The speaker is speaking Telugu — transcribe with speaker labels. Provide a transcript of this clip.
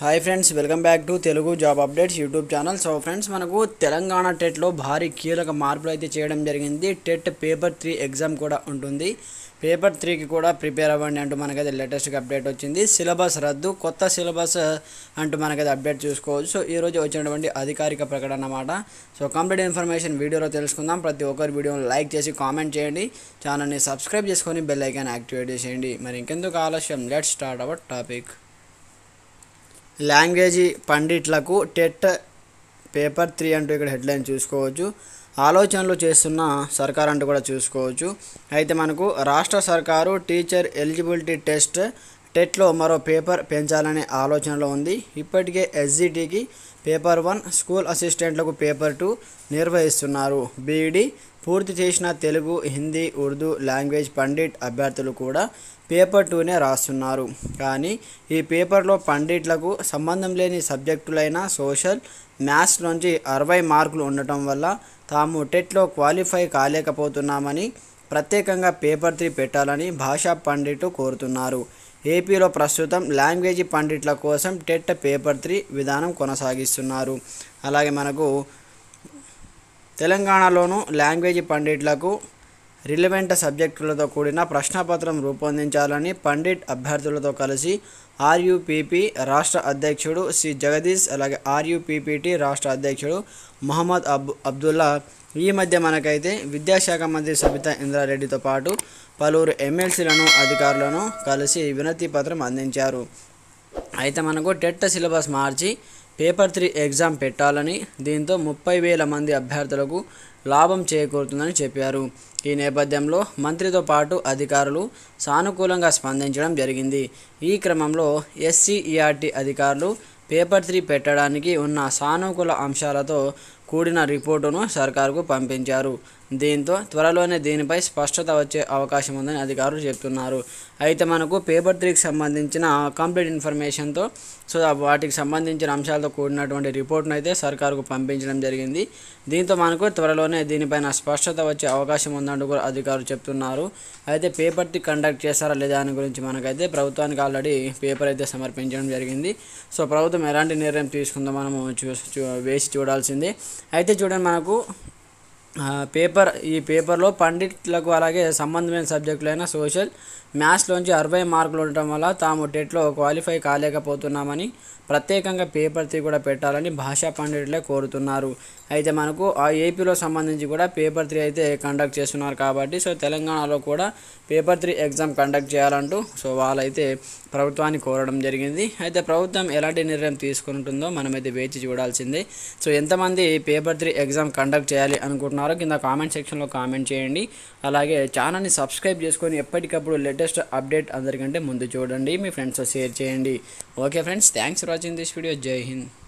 Speaker 1: hi friends welcome back to Telugu job updates YouTube channel so friends మనకు తెలంగాణ టెట్లో భారీ కీలక మార్పులు అయితే చేయడం జరిగింది టెట్ పేపర్ త్రీ ఎగ్జామ్ కూడా ఉంటుంది పేపర్ త్రీకి కూడా ప్రిపేర్ అవ్వండి అంటూ మనకైతే లేటెస్ట్గా అప్డేట్ వచ్చింది సిలబస్ రద్దు కొత్త సిలబస్ అంటూ మనకైతే అప్డేట్ చూసుకోవచ్చు సో ఈరోజు వచ్చినటువంటి అధికారిక ప్రకటన అన్నమాట సో కంప్లీట్ ఇన్ఫర్మేషన్ వీడియోలో తెలుసుకుందాం ప్రతి ఒక్కరి వీడియోని లైక్ చేసి కామెంట్ చేయండి ఛానల్ని సబ్స్క్రైబ్ చేసుకొని బెల్ ఐకాన్ యాక్టివేట్ చేసేయండి మరి ఇంకెందుకు ఆలస్యం let start our topic language పండిట్లకు టెట్ పేపర్ త్రీ అంటూ ఇక్కడ హెడ్లైన్ చూసుకోవచ్చు ఆలోచనలు చేస్తున్న సర్కార్ అంటూ కూడా చూసుకోవచ్చు అయితే మనకు రాష్ట్ర సర్కారు టీచర్ ఎలిజిబిలిటీ టెస్ట్ టెట్లో మరో పేపర్ పెంచాలనే ఆలోచనలో ఉంది ఇప్పటికే ఎస్జిటికి పేపర్ వన్ స్కూల్ అసిస్టెంట్లకు పేపర్ టూ నిర్వహిస్తున్నారు బీఈడి పూర్తి చేసిన తెలుగు హిందీ ఉర్దూ లాంగ్వేజ్ పండిట్ అభ్యర్థులు కూడా పేపర్ టూనే రాస్తున్నారు కానీ ఈ పేపర్లో పండిట్లకు సంబంధం లేని సబ్జెక్టులైన సోషల్ మ్యాథ్స్ నుంచి అరవై మార్కులు ఉండటం వల్ల తాము టెట్లో క్వాలిఫై కాలేకపోతున్నామని ప్రత్యేకంగా పేపర్ త్రీ పెట్టాలని భాషా పండిట్లు కోరుతున్నారు ఏపీలో ప్రస్తుతం లాంగ్వేజ్ పండిట్ల కోసం టెట్ పేపర్ త్రీ విధానం కొనసాగిస్తున్నారు అలాగే మనకు తెలంగాణలోను లాంగ్వేజ్ పండిట్లకు రిలవెంట్ సబ్జెక్టులతో కూడిన ప్రశ్నపత్రం రూపొందించాలని పండిట్ అభ్యర్థులతో కలిసి ఆర్యుపిపి రాష్ట్ర అధ్యక్షుడు శ్రీ జగదీష్ అలాగే ఆర్యుపిపిటి రాష్ట్ర అధ్యక్షుడు మహమ్మద్ అబ్ అబ్దుల్లా ఈ మధ్య మనకైతే విద్యాశాఖ మంత్రి సబితా ఇంద్రారెడ్డితో పాటు పలువురు ఎమ్మెల్సీలను అధికారులను కలిసి వినతి పత్రం అందించారు అయితే మనకు టెట్ సిలబస్ మార్చి పేపర్ త్రీ ఎగ్జామ్ పెట్టాలని దీంతో ముప్పై వేల మంది అభ్యర్థులకు లాభం చేకూరుతుందని చెప్పారు ఈ నేపథ్యంలో మంత్రితో పాటు అధికారులు సానుకూలంగా స్పందించడం జరిగింది ఈ క్రమంలో ఎస్సీఈఆర్టీ అధికారులు పేపర్ త్రీ పెట్టడానికి ఉన్న సానుకూల అంశాలతో కూడిన రిపోర్టును సర్కారుకు పంపించారు దీంతో త్వరలోనే దీనిపై స్పష్టత వచ్చే అవకాశం ఉందని అధికారులు చెప్తున్నారు అయితే మనకు పేపర్ త్రీకి సంబంధించిన కంప్లీట్ ఇన్ఫర్మేషన్తో సో వాటికి సంబంధించిన అంశాలతో కూడినటువంటి రిపోర్ట్ను అయితే సర్కారుకు పంపించడం జరిగింది దీంతో మనకు త్వరలోనే దీనిపైన స్పష్టత వచ్చే అవకాశం ఉందంటూ కూడా అధికారులు చెప్తున్నారు అయితే పేపర్ త్రీ కండక్ట్ చేస్తారా లేదా అని గురించి మనకైతే ప్రభుత్వానికి ఆల్రెడీ పేపర్ అయితే సమర్పించడం జరిగింది సో ప్రభుత్వం ఎలాంటి నిర్ణయం తీసుకుందో మనము చూ వేసి చూడాల్సిందే అయితే చూడండి మనకు పేపర్ ఈ పేపర్లో పండిట్లకు అలాగే సంబంధమైన సబ్జెక్టులైన సోషల్ మ్యాథ్స్లోంచి అరవై మార్కులు ఉండటం వల్ల తాము టెట్లో క్వాలిఫై కాలేకపోతున్నామని ప్రత్యేకంగా పేపర్ త్రీ కూడా పెట్టాలని భాషా పండితులే కోరుతున్నారు అయితే మనకు ఆ ఏపీలో సంబంధించి కూడా పేపర్ త్రీ అయితే కండక్ట్ చేస్తున్నారు కాబట్టి సో తెలంగాణలో కూడా పేపర్ త్రీ ఎగ్జామ్ కండక్ట్ చేయాలంటూ సో వాళ్ళైతే ప్రభుత్వాన్ని కోరడం జరిగింది అయితే ప్రభుత్వం ఎలాంటి నిర్ణయం తీసుకుంటుందో మనమైతే వేచి చూడాల్సిందే సో ఎంతమంది పేపర్ త్రీ ఎగ్జామ్ కండక్ట్ చేయాలి అనుకుంటున్నారు ఉన్నారో కింద కామెంట్ సెక్షన్లో కామెంట్ చేయండి అలాగే ఛానల్ని సబ్స్క్రైబ్ చేసుకొని ఎప్పటికప్పుడు లేటెస్ట్ అప్డేట్ అందరికంటే ముందు చూడండి మీ ఫ్రెండ్స్తో షేర్ చేయండి okay friends thanks for watching this video జై హింద్